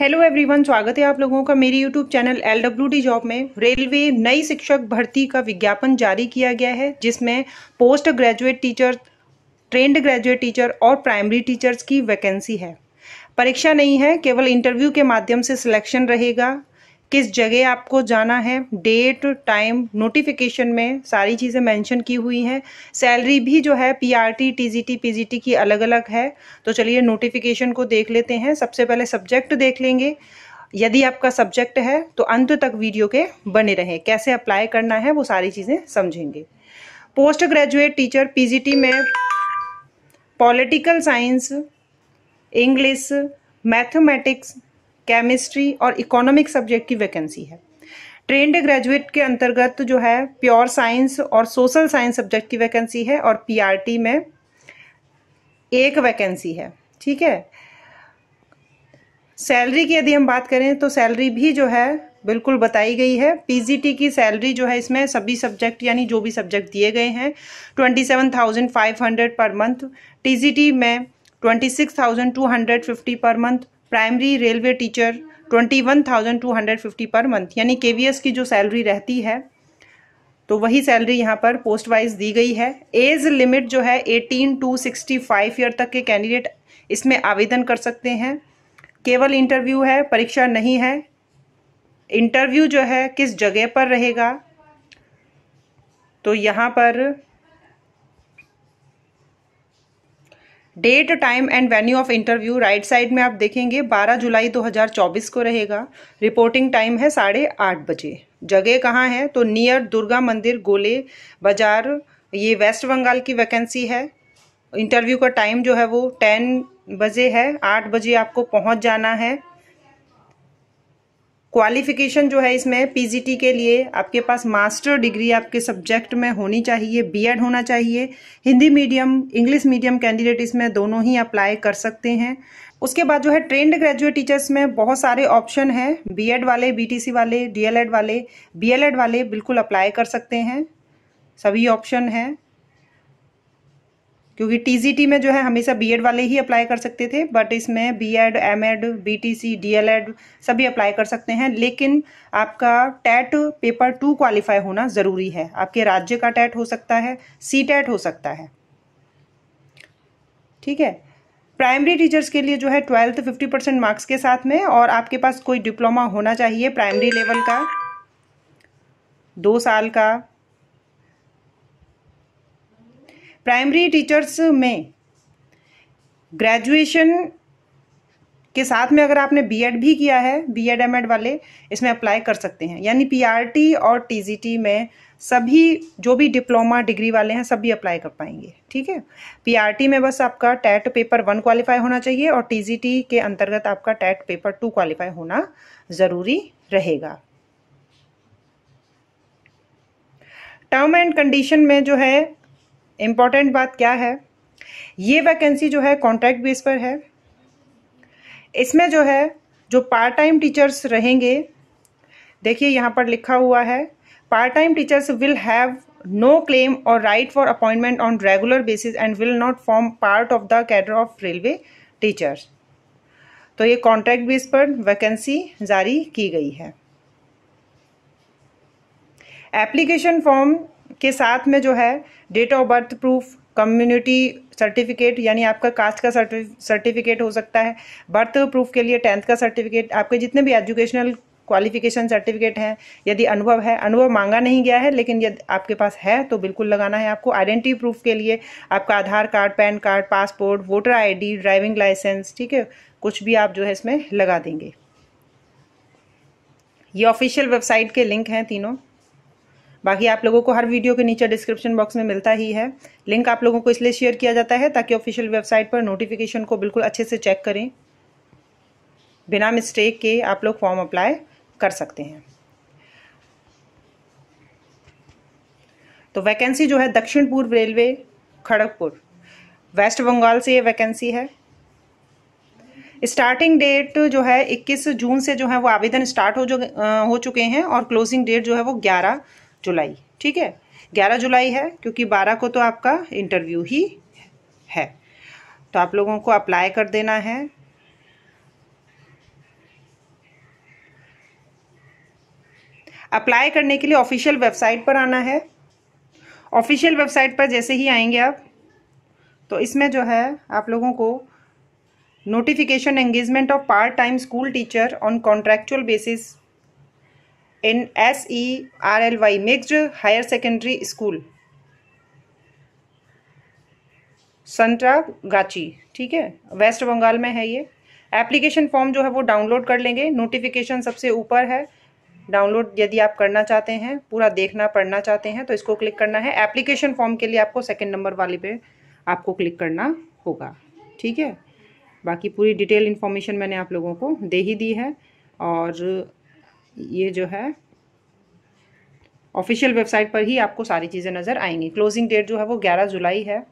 hello everyone स्वागत है आप लोगों का मेरी YouTube channel L W D job में रेलवे नई शिक्षक भर्ती का विज्ञापन जारी किया गया है जिसमें post graduate teacher trained graduate teacher और प्राइमरी टीचर्स की वैकेंसी है परीक्षा नहीं है केवल इंटरव्यू के माध्यम से सिलेक्शन रहेगा किस जगह आपको जाना है डेट टाइम नोटिफिकेशन में सारी चीज़ें मेंशन की हुई हैं सैलरी भी जो है पीआरटी टीजीटी पीजीटी की अलग अलग है तो चलिए नोटिफिकेशन को देख लेते हैं सबसे पहले सब्जेक्ट देख लेंगे यदि आपका सब्जेक्ट है तो अंत तक वीडियो के बने रहें कैसे अप्लाई करना है वो सारी चीज़ें समझेंगे पोस्ट ग्रेजुएट टीचर पी में political science English mathematics chemistry और इकोनॉमिक सब्जेक्ट की वैकेंसी है ट्रेंड ग्रेजुएट के अंतर्गत जो है प्योर साइंस और सोशल साइंस सब्जेक्ट की वैकेंसी है और पीआरटी में एक वैकेंसी है ठीक है सैलरी की यदि हम बात करें तो सैलरी भी जो है बिल्कुल बताई गई है पीजीटी की सैलरी जो है इसमें सभी सब्जेक्ट यानी जो भी सब्जेक्ट दिए गए हैं twenty seven thousand five hundred per month TGT में twenty six thousand two hundred fifty per month primary railway teacher twenty one thousand two hundred fifty per month यानी के की जो सैलरी रहती है तो वही सैलरी यहाँ पर पोस्ट वाइज दी गई है एज लिमिट जो है eighteen to sixty five year तक के कैंडिडेट इसमें आवेदन कर सकते हैं केवल इंटरव्यू है परीक्षा नहीं है इंटरव्यू जो है किस जगह पर रहेगा तो यहाँ पर date time and venue of interview right side में आप देखेंगे 12 जुलाई 2024 को रहेगा रिपोर्टिंग टाइम है साढ़े आठ बजे जगह कहाँ है तो नियर दुर्गा मंदिर गोले बाजार ये वेस्ट बंगाल की वैकेंसी है इंटरव्यू का टाइम जो है वो टेन बजे है आठ बजे आपको पहुंच जाना है क्वालिफिकेशन जो है इसमें पीजीटी के लिए आपके पास मास्टर डिग्री आपके सब्जेक्ट में होनी चाहिए बीएड होना चाहिए Hindi medium English medium candidate इसमें दोनों ही अप्लाई कर सकते हैं उसके बाद जो है ट्रेंड ग्रेजुएट टीचर्स में बहुत सारे ऑप्शन हैं बीएड वाले बीटीसी वाले डीएलएड वाले बीएलएड वाले बिल्कुल अप्लाई कर सकते हैं सभी ऑप्शन हैं क्योंकि टीजीटी में जो है हमेशा बीएड वाले ही अप्लाई कर सकते थे बट इसमें बीएड एमएड बीटीसी डीएलएड सभी अप्लाई कर सकते हैं लेकिन आपका टैट पेपर टू क्वालिफाई होना ज़रूरी है आपके राज्य का टैट e हो सकता है सी टैट e हो सकता है ठीक है प्राइमरी टीचर्स के लिए जो है ट्वेल्थ फिफ्टी परसेंट मार्क्स के साथ में और आपके पास कोई डिप्लोमा होना चाहिए प्राइमरी लेवल का दो साल का प्राइमरी टीचर्स में ग्रेजुएशन के साथ में अगर आपने बीएड भी किया है बीएड एमएड वाले इसमें अप्लाई कर सकते हैं यानी पीआरटी और टीजीटी में सभी जो भी डिप्लोमा डिग्री वाले हैं सभी अप्लाई कर पाएंगे ठीक है पीआरटी में बस आपका टैट पेपर वन क्वालिफाई होना चाहिए और टीजीटी के अंतर्गत आपका टैट पेपर टू क्वालिफाई होना ज़रूरी रहेगा टर्म एंड कंडीशन में जो है इम्पॉर्टेंट बात क्या है ये वैकेंसी जो है कॉन्ट्रैक्ट बेस पर है इसमें जो है जो पार्ट टाइम टीचर्स रहेंगे देखिए यहाँ पर लिखा हुआ है part time teachers will have no claim और right for appointment on regular basis and will not form part of the cadre of railway teachers तो ये कॉन्ट्रैक्ट बेस पर वैकेंसी जारी की गई है एप्लीकेशन फॉर्म के साथ में जो है date of birth proof community certificate यानी आपका कास्ट का सर्टिफिकेट हो सकता है बर्थ प्रूफ के लिए टेंथ का सर्टिफिकेट आपके जितने भी एजुकेशनल क्वालिफिकेशन सर्टिफिकेट हैं यदि अनुभव है अनुभव मांगा नहीं गया है लेकिन यदि आपके पास है तो बिल्कुल लगाना है आपको आइडेंटिटी प्रूफ के लिए आपका Aadhaar card PAN card passport voter ID driving licence ठीक है कुछ भी आप जो है इसमें लगा देंगे ये ऑफिशियल वेबसाइट के लिंक हैं तीनों बाकी आप लोगों को हर वीडियो के नीचे डिस्क्रिप्शन बॉक्स में मिलता ही है लिंक आप लोगों को इसलिए शेयर किया जाता है ताकि ऑफिशियल वेबसाइट पर नोटिफिकेशन को बिल्कुल अच्छे से चेक करें बिना मिस्टेक के आप लोग फॉर्म अप्लाई कर सकते हैं तो वैकेंसी जो है दक्षिण पूर्व रेलवे खड़गपुर वेस्ट बंगाल से ये वैकेंसी है स्टार्टिंग डेट जो है 21 जून से जो है वो आवेदन स्टार्ट हो जो हो चुके हैं और क्लोजिंग डेट जो है वो जुलाई ठीक है ग्यारह जुलाई है क्योंकि बारह को तो आपका इंटरव्यू ही है तो आप लोगों को अप्लाई कर देना है अप्लाई करने के लिए ऑफिशियल वेबसाइट पर आना है ऑफिशियल वेबसाइट पर जैसे ही आएंगे आप तो इसमें जो है आप लोगों को notification engagement of part time school teacher on contractual basis in SERLY Mixed Higher Secondary School गाची ठीक है वेस्ट बंगाल में है ये एप्लीकेशन फॉर्म जो है वो डाउनलोड कर लेंगे नोटिफिकेशन सबसे ऊपर है डाउनलोड यदि आप करना चाहते हैं पूरा देखना पढ़ना चाहते हैं तो इसको क्लिक करना है एप्लीकेशन फॉर्म के लिए आपको सेकंड नंबर वाले पे आपको क्लिक करना होगा ठीक है बाकी पूरी डिटेल इन्फॉर्मेशन मैंने आप लोगों को दे ही दी है और ये जो है ऑफिशियल वेबसाइट पर ही आपको सारी चीज़ें नज़र आएंगी क्लोजिंग डेट जो है वो ग्यारह जुलाई है